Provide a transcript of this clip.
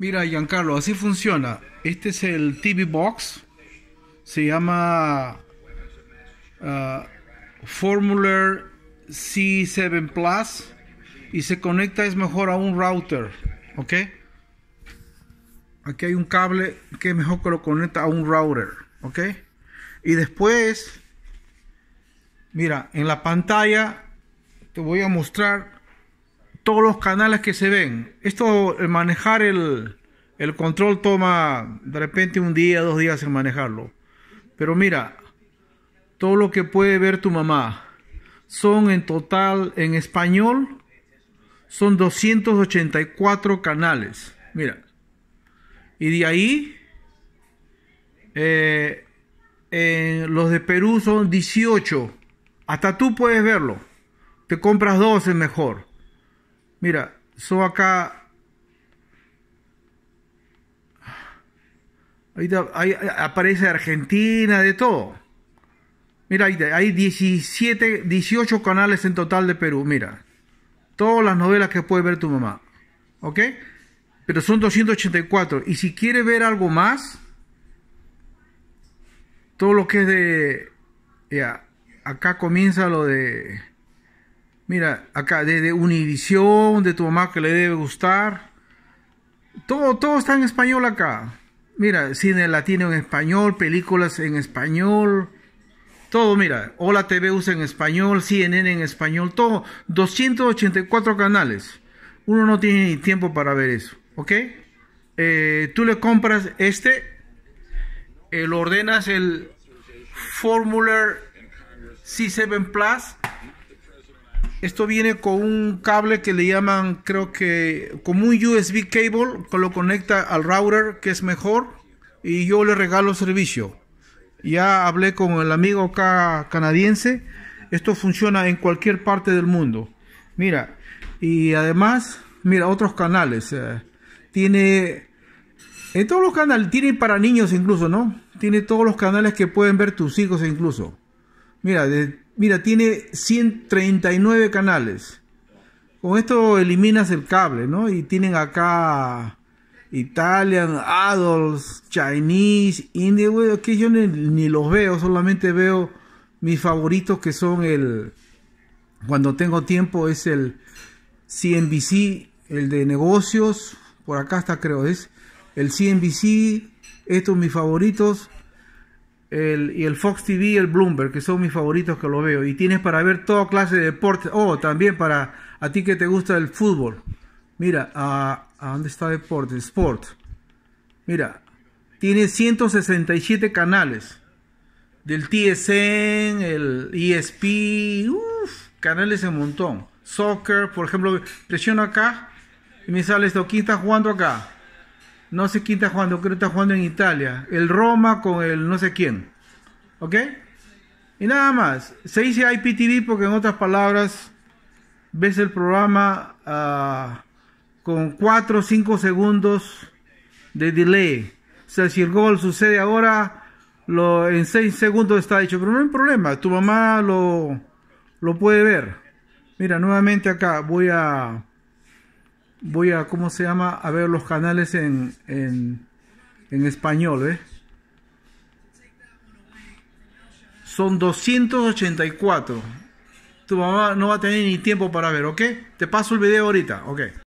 Mira, Giancarlo, así funciona. Este es el TV Box. Se llama Formular ah, Formula C7 Plus. Y se conecta, es mejor, a un router. ¿Ok? Aquí hay un cable que es mejor que lo conecta a un router. ¿Ok? Y después, mira, en la pantalla te voy a mostrar todos los canales que se ven. Esto, el manejar el, el control toma de repente un día, dos días en manejarlo. Pero mira, todo lo que puede ver tu mamá son en total en español son 284 canales. Mira. Y de ahí eh, los de Perú son 18. Hasta tú puedes verlo. Te compras 12 mejor. Mira, so acá. Ahí, aparece Argentina, de todo. Mira, ahí, hay 17, 18 canales en total de Perú. Mira, todas las novelas que puede ver tu mamá. ¿Ok? Pero son 284. Y si quiere ver algo más, todo lo que es de. Ya, acá comienza lo de. Mira, acá de Univisión, de tu mamá que le debe gustar. Todo, todo está en español acá. Mira, cine latino en español, películas en español. Todo, mira, Hola TV usa en español, CNN en español, todo. 284 canales. Uno no tiene ni tiempo para ver eso, ¿ok? Eh, tú le compras este, el eh, lo ordenas el Formula C7 Plus esto viene con un cable que le llaman, creo que, como un USB cable, que lo conecta al router, que es mejor, y yo le regalo servicio. Ya hablé con el amigo acá canadiense, esto funciona en cualquier parte del mundo. Mira, y además, mira, otros canales. Eh, tiene, en todos los canales, tiene para niños incluso, ¿no? Tiene todos los canales que pueden ver tus hijos incluso. Mira, de Mira, tiene 139 canales. Con esto eliminas el cable, ¿no? Y tienen acá Italian, Adults, Chinese, India. que yo ni, ni, los veo, solamente veo mis favoritos que son el, cuando tengo tiempo es el CNBC, el de negocios, por acá está creo, es el CNBC, estos mis favoritos, y el Fox TV y el Bloomberg, que son mis favoritos que lo veo. Y tienes para ver toda clase de deportes. Oh, también para a ti que te gusta el fútbol. Mira, ¿a, dónde está deporte? Sport. Mira, tiene 167 canales. Del TSN, el ESP, canales en montón. Soccer, por ejemplo, presiono acá y me sale esto. ¿Quién está jugando acá? No sé quién está jugando, creo que está jugando en Italia. El Roma con el no sé quién. ¿Ok? Y nada más. Se dice IPTV porque en otras palabras ves el programa ah, con 4 o 5 segundos de delay. O sea, si el gol sucede ahora, lo, en 6 segundos está hecho. Pero no hay problema, tu mamá lo, lo puede ver. Mira, nuevamente acá voy a voy a, ¿cómo se llama? A ver los canales en, en, en español, ¿eh? Son 284. Tu mamá no va a tener ni tiempo para ver, ¿ok? Te paso el video ahorita, ¿ok?